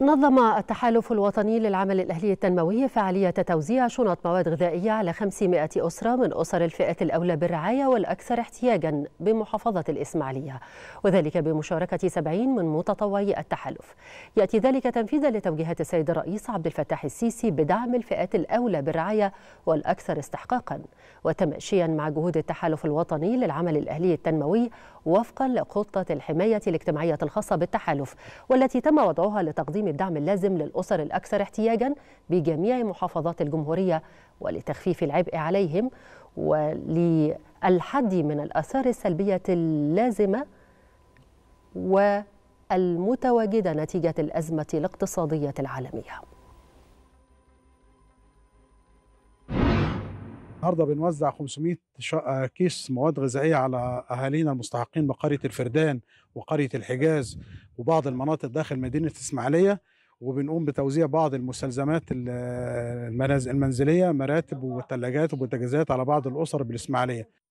نظم التحالف الوطني للعمل الأهلي التنموي فعالية توزيع شنط مواد غذائية على 500 أسرة من أسر الفئة الأولى بالرعاية والأكثر احتياجا بمحافظة الإسماعيلية وذلك بمشاركة 70 من متطوعي التحالف يأتي ذلك تنفيذا لتوجيهات السيد الرئيس عبد الفتاح السيسي بدعم الفئات الأولى بالرعاية والأكثر استحقاقا وتماشيا مع جهود التحالف الوطني للعمل الأهلي التنموي وفقا لخطة الحماية الاجتماعية الخاصة بالتحالف والتي تم وضعها لتقديم لتقديم الدعم اللازم للأسر الأكثر احتياجا بجميع محافظات الجمهورية ولتخفيف العبء عليهم وللحد من الآثار السلبية اللازمة والمتواجدة نتيجة الأزمة الاقتصادية العالمية النهارده بنوزع 500 آه، كيس مواد غذائيه على اهالينا المستحقين بقريه الفردان وقريه الحجاز وبعض المناطق داخل مدينه الاسماعيليه وبنقوم بتوزيع بعض المستلزمات المنزليه مراتب وثلاجات وبوتاجازات على بعض الاسر بالاسماعيليه